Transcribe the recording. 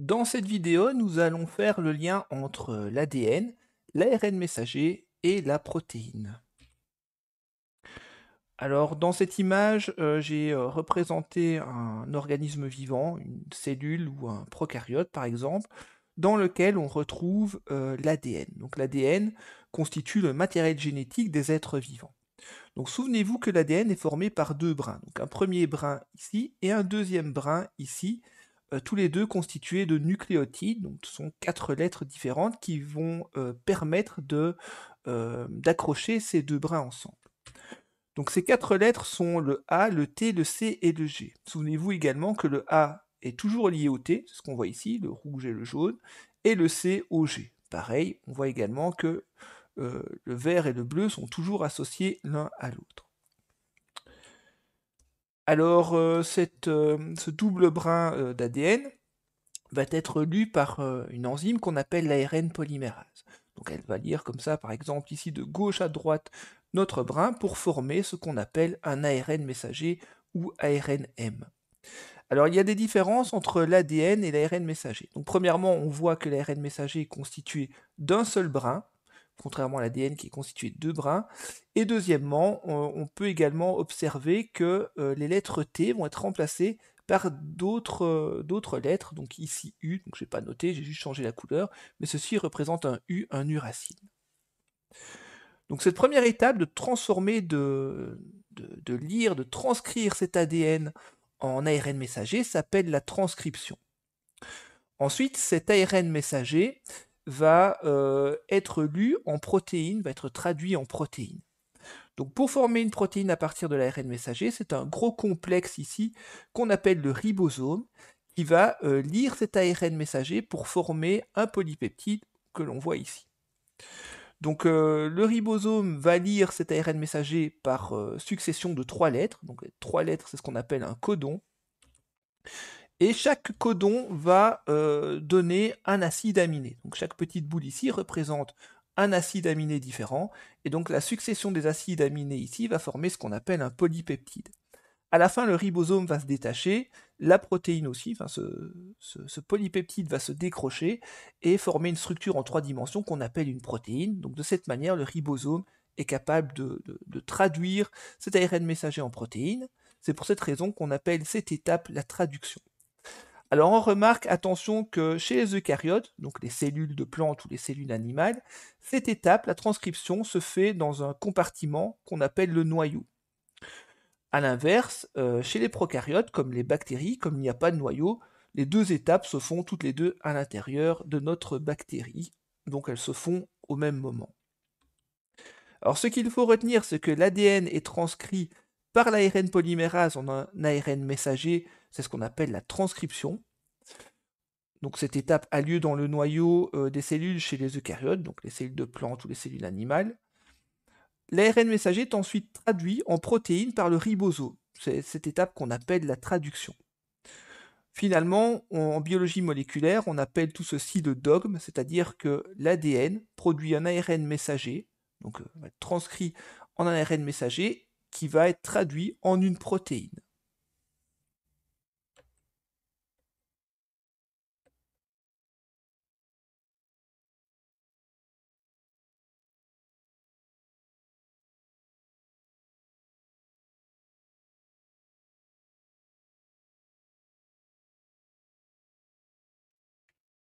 Dans cette vidéo, nous allons faire le lien entre l'ADN, l'ARN messager et la protéine. Alors dans cette image, euh, j'ai euh, représenté un organisme vivant, une cellule ou un prokaryote par exemple, dans lequel on retrouve euh, l'ADN. Donc l'ADN constitue le matériel génétique des êtres vivants. Donc souvenez-vous que l'ADN est formé par deux brins. Donc un premier brin ici et un deuxième brin ici, euh, tous les deux constitués de nucléotides, donc ce sont quatre lettres différentes qui vont euh, permettre de, euh, d'accrocher ces deux brins ensemble. Donc ces quatre lettres sont le A, le T, le C et le G. Souvenez-vous également que le A est toujours lié au T, c'est ce qu'on voit ici, le rouge et le jaune, et le C au G. Pareil, on voit également que le vert et le bleu sont toujours associés l'un à l'autre. Alors, euh, euh, ce double brin euh, d'ADN va être lu par une enzyme qu'on appelle l'ARN polymérase. Donc elle va lire comme ça, par exemple, ici de gauche à droite, notre brin pour former ce qu'on appelle un ARN messager ou ARNM. Alors il y a des différences entre l'ADN et l'ARN messager. Donc premièrement, on voit que l'ARN messager est constitué d'un seul brin, contrairement à l'ADN qui est constitué de deux brins. Et deuxièmement, on peut également observer que euh, les lettres T vont être remplacées par d'autres euh, lettres, donc ici U, donc je n'ai pas noté, j'ai juste changé la couleur, mais ceci représente un U, un U racine. Donc cette première étape de transformer, de, de lire, de transcrire cet ADN en ARN messager s'appelle la transcription. Ensuite, cet ARN messager va euh, être lu en protéines, va être traduit en protéines. Donc pour former une protéine à partir de l'ARN messager, c'est un gros complexe ici qu'on appelle le ribosome qui va euh, lire cet ARN messager pour former un polypeptide que l'on voit ici. Donc euh, le ribosome va lire cet ARN messager par succession de trois lettres. Donc trois lettres, c'est ce qu'on appelle un codon. Et chaque codon va euh, donner un acide aminé. Donc chaque petite boule ici représente un acide aminé différent, et donc la succession des acides aminés ici va former ce qu'on appelle un polypeptide. À la fin, le ribosome va se détacher, la protéine aussi, enfin ce, polypeptide va se décrocher et former une structure en trois dimensions qu'on appelle une protéine. Donc de cette manière, le ribosome est capable de, de traduire cet ARN messager en protéine. C'est pour cette raison qu'on appelle cette étape la traduction. Alors on remarque, attention, que chez les eucaryotes, donc les cellules de plantes ou les cellules animales, cette étape, la transcription, se fait dans un compartiment qu'on appelle le noyau. A l'inverse, euh, chez les prokaryotes, comme les bactéries, comme il n'y a pas de noyau, les deux étapes se font toutes les deux à l'intérieur de notre bactérie, donc elles se font au même moment. Alors ce qu'il faut retenir, c'est que l'ADN est transcrit par l'ARN polymérase en un ARN messager c'est ce qu'on appelle la transcription. Donc cette étape a lieu dans le noyau euh, des cellules chez les eucaryotes, donc les cellules de plantes ou les cellules animales. L'ARN messager est ensuite traduit en protéines par le ribosome. C'est cette étape qu'on appelle la traduction. Finalement, en biologie moléculaire, on appelle tout ceci le dogme, c'est-à-dire que l'ADN produit un ARN messager, donc euh, transcrit en un ARN messager, qui va être traduit en une protéine.